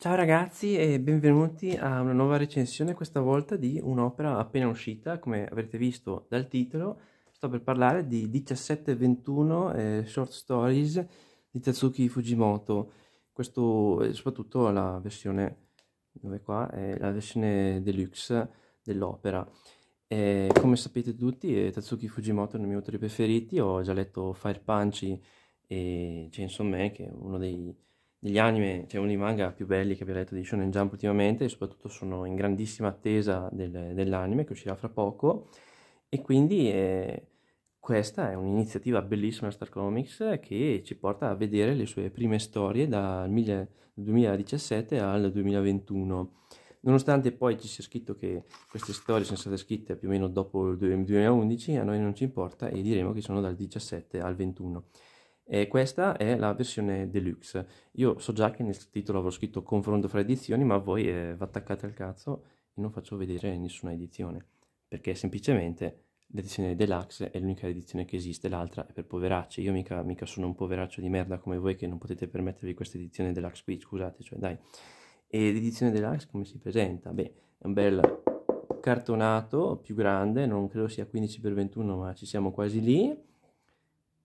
Ciao ragazzi e benvenuti a una nuova recensione, questa volta di un'opera appena uscita, come avrete visto dal titolo. Sto per parlare di 1721 eh, Short Stories di Tatsuki Fujimoto. Questo è soprattutto la versione, dove qua, è la versione deluxe dell'opera. Eh, come sapete tutti, eh, Tatsuki Fujimoto è uno dei miei autori preferiti, ho già letto Fire Punch e Chainsaw Man, che è uno dei degli anime, cioè uno dei manga più belli che abbia letto di Shonen Jump ultimamente e soprattutto sono in grandissima attesa del, dell'anime che uscirà fra poco e quindi eh, questa è un'iniziativa bellissima Star Comics che ci porta a vedere le sue prime storie dal 2017 al 2021 nonostante poi ci sia scritto che queste storie sono state scritte più o meno dopo il 2011 a noi non ci importa e diremo che sono dal 17 al 21 e questa è la versione deluxe. Io so già che nel titolo avrò scritto confronto fra edizioni, ma voi eh, vi attaccate al cazzo e non faccio vedere nessuna edizione, perché semplicemente l'edizione deluxe è l'unica edizione che esiste, l'altra è per poveracci. Io mica, mica, sono un poveraccio di merda come voi che non potete permettervi questa edizione deluxe qui, scusate, cioè dai. E l'edizione deluxe come si presenta? Beh, è un bel cartonato più grande, non credo sia 15x21 ma ci siamo quasi lì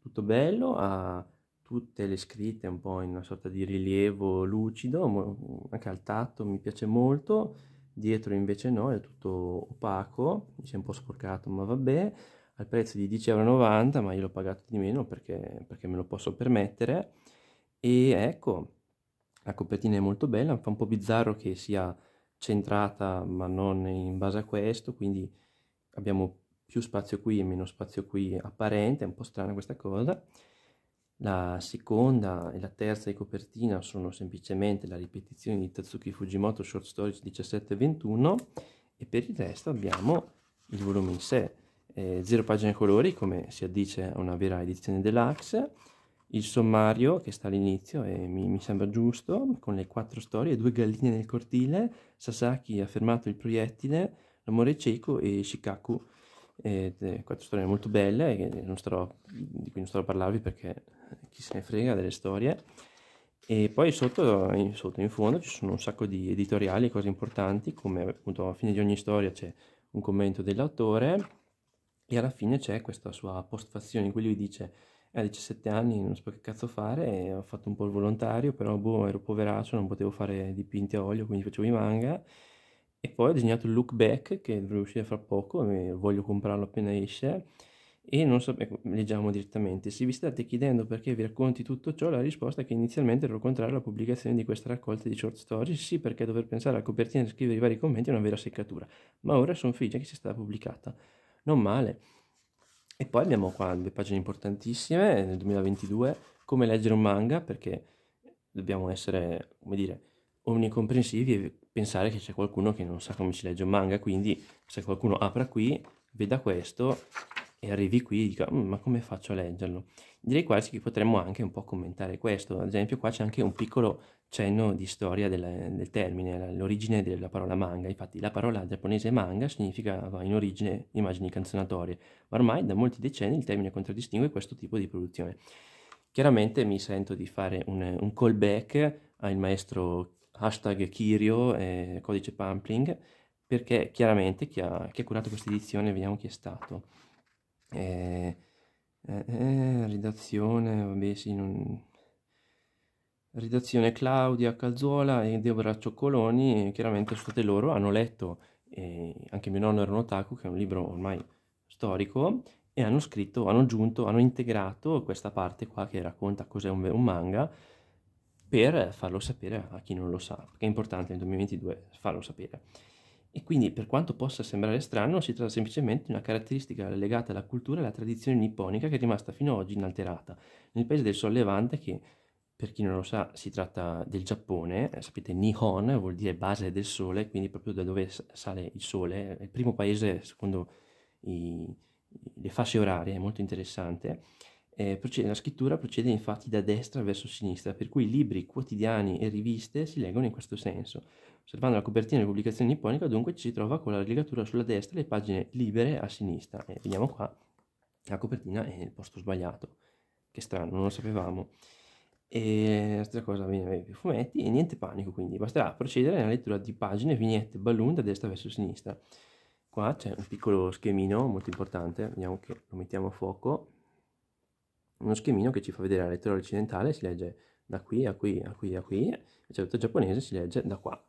tutto bello, ha tutte le scritte un po' in una sorta di rilievo lucido, anche al tatto mi piace molto, dietro invece no, è tutto opaco, mi si è un po' sporcato, ma vabbè, al prezzo di 10,90€, ma io l'ho pagato di meno perché, perché me lo posso permettere, e ecco, la copertina è molto bella, fa un po' bizzarro che sia centrata ma non in base a questo, quindi abbiamo più spazio qui e meno spazio qui apparente, è un po' strana questa cosa. La seconda e la terza di copertina sono semplicemente la ripetizione di Tatsuki Fujimoto Short Storage 1721 e e per il resto abbiamo il volume in sé. Eh, zero pagine colori, come si addice a una vera edizione deluxe, il sommario che sta all'inizio e mi, mi, sembra giusto, con le quattro storie, due galline nel cortile, Sasaki ha fermato il proiettile, l'amore cieco e Shikaku ed è eh, quattro storie molto belle eh, starò, di cui non starò a parlarvi perché chi se ne frega delle storie. E poi sotto in, sotto, in fondo, ci sono un sacco di editoriali cose importanti, come appunto a fine di ogni storia c'è un commento dell'autore e alla fine c'è questa sua postfazione in cui lui dice eh, a 17 anni non so che cazzo fare, ho fatto un po' il volontario, però boh, ero poveraccio, non potevo fare dipinti a olio, quindi facevo i manga e poi ho disegnato il look back che dovrà uscire fra poco e voglio comprarlo appena esce. E non so, ecco, leggiamo direttamente. Se vi state chiedendo perché vi racconti tutto ciò, la risposta è che inizialmente ero contrario alla pubblicazione di questa raccolta di short stories, sì perché dover pensare alla copertina e scrivere i vari commenti è una vera seccatura, ma ora sono felice che sia stata pubblicata. Non male. E poi abbiamo qua due pagine importantissime nel 2022, come leggere un manga, perché dobbiamo essere, come dire, omnicomprensivi e pensare che c'è qualcuno che non sa come si legge un manga, quindi se qualcuno apra qui, veda questo e arrivi qui e dica mm, ma come faccio a leggerlo? Direi quasi che potremmo anche un po' commentare questo, ad esempio qua c'è anche un piccolo cenno di storia del, del termine, l'origine della parola manga, infatti la parola giapponese manga significava in origine immagini canzonatorie, ma ormai da molti decenni il termine contraddistingue questo tipo di produzione. Chiaramente mi sento di fare un, un callback al maestro hashtag Kirio e codice Pampling, perché chiaramente chi ha, chi ha curato questa edizione, vediamo chi è stato. Eh, eh, eh redazione, vabbè sì, non... Redazione Claudia Calzuola e Deborah Cioccoloni, chiaramente sono state loro, hanno letto, anche mio nonno era un otaku, che è un libro ormai storico, e hanno scritto, hanno aggiunto, hanno integrato questa parte qua che racconta cos'è un, un manga, per farlo sapere a chi non lo sa, perché è importante nel 2022 farlo sapere. E quindi, per quanto possa sembrare strano, si tratta semplicemente di una caratteristica legata alla cultura e alla tradizione nipponica che è rimasta fino ad oggi inalterata. Nel paese del sollevante, che per chi non lo sa si tratta del Giappone, eh, sapete Nihon vuol dire base del sole, quindi proprio da dove sale il sole, è il primo paese secondo i, le fasce orarie, è molto interessante eh, procede, la scrittura procede infatti da destra verso sinistra, per cui libri, quotidiani e riviste si leggono in questo senso. Osservando la copertina delle pubblicazioni nipponica, dunque ci si trova con la legatura sulla destra e le pagine libere a sinistra. Eh, vediamo qua, la copertina è nel posto sbagliato. Che strano, non lo sapevamo. E la stessa cosa avviene per i fumetti e niente panico, quindi basterà procedere nella lettura di pagine, vignette, balloon da destra verso sinistra. Qua c'è un piccolo schemino molto importante, vediamo che lo mettiamo a fuoco uno schemino che ci fa vedere la lettera occidentale, si legge da qui a qui a qui a qui, invece la lettera giapponese si legge da qua.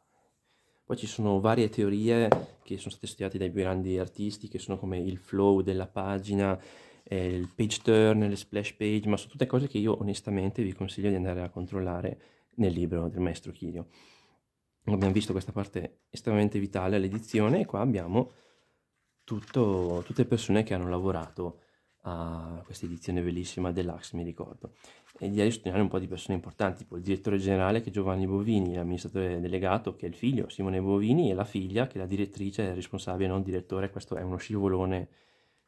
Poi ci sono varie teorie che sono state studiate dai più grandi artisti, che sono come il flow della pagina, eh, il page turn, le splash page, ma sono tutte cose che io onestamente vi consiglio di andare a controllare nel libro del maestro Chirio. Abbiamo visto questa parte estremamente vitale all'edizione e qua abbiamo tutto, tutte persone che hanno lavorato a questa edizione bellissima dell'Ax, mi ricordo. E di sottolineare un po' di persone importanti, tipo il direttore generale che è Giovanni Bovini, l'amministratore delegato che è il figlio Simone Bovini e la figlia che è la direttrice è responsabile, non direttore, questo è uno scivolone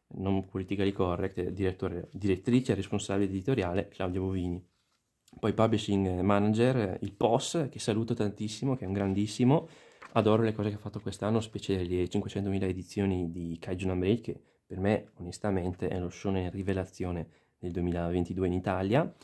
non politically correct, direttore, direttrice responsabile editoriale Claudia Bovini. Poi publishing manager, il POS, che saluto tantissimo, che è un grandissimo, adoro le cose che ha fatto quest'anno, specie le 500.000 edizioni di Kaiju Number 8 che per me onestamente è lo show in rivelazione del 2022 in Italia.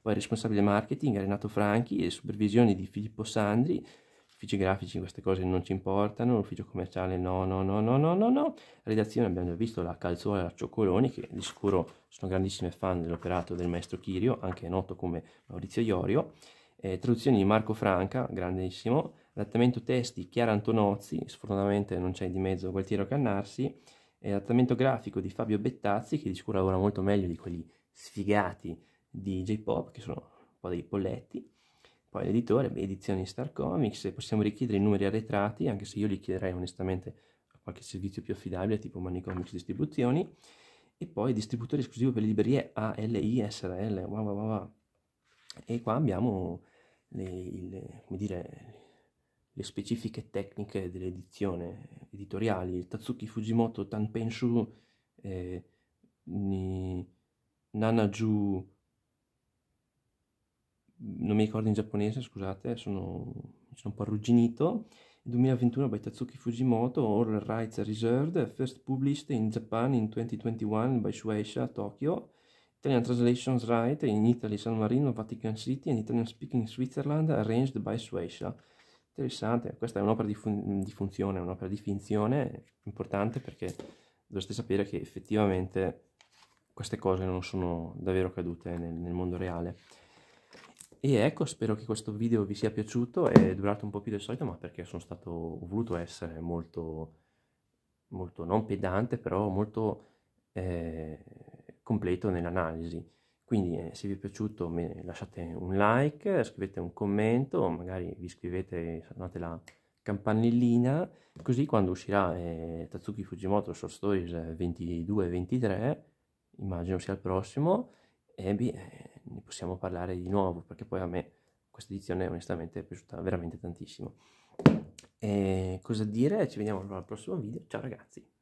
Poi responsabile marketing Renato Franchi e supervisione di Filippo Sandri, uffici grafici queste cose non ci importano, ufficio commerciale no no no no no no no, redazione abbiamo già visto la Calzola la Cioccoloni che di sicuro sono grandissime fan dell'operato del maestro Chirio, anche noto come Maurizio Iorio, eh, traduzioni di Marco Franca, grandissimo, adattamento testi Chiara Antonozzi, sfortunatamente non c'è di mezzo Gualtiero tiro cannarsi, adattamento grafico di Fabio Bettazzi, che di sicuro lavora molto meglio di quelli sfigati di J-Pop, che sono un po' dei polletti. Poi l'editore, edizioni Star Comics, possiamo richiedere i numeri arretrati, anche se io li chiederei onestamente a qualche servizio più affidabile, tipo Money Comics Distribuzioni. E poi distributore esclusivo per le librerie ALI, SRL, wow, wow, wow. E qua abbiamo le, il, dire, le specifiche tecniche dell'edizione, editoriali, il Tatsuki Fujimoto, Tanpenshu, eh, Nanaju, non mi ricordo in giapponese, scusate, sono, sono un po' arrugginito, 2021 by Tatsuki Fujimoto, All Rights Reserved, first published in Japan in 2021 by Shueisha, Tokyo, Italian Translations Right in Italy, San Marino, Vatican City and Italian Speaking Switzerland, arranged by Shueisha. Interessante, questa è un'opera di, fun- di funzione, un'opera di finzione importante perché dovreste sapere che effettivamente queste cose non sono davvero cadute nel, nel, mondo reale. E ecco, spero che questo video vi sia piaciuto, è durato un po' più del solito, ma perché sono stato, ho voluto essere molto, molto non pedante, però molto eh, completo nell'analisi. Quindi eh, se vi è piaciuto lasciate un like, scrivete un commento, magari vi iscrivete, suonate la campanellina, così quando uscirà eh, Tatsuki Fujimoto Short Stories 22-23, eh, immagino sia il prossimo, e beh, eh, ne possiamo parlare di nuovo, perché poi a me questa edizione onestamente è piaciuta veramente tantissimo. E cosa dire? Ci vediamo al prossimo video, ciao ragazzi!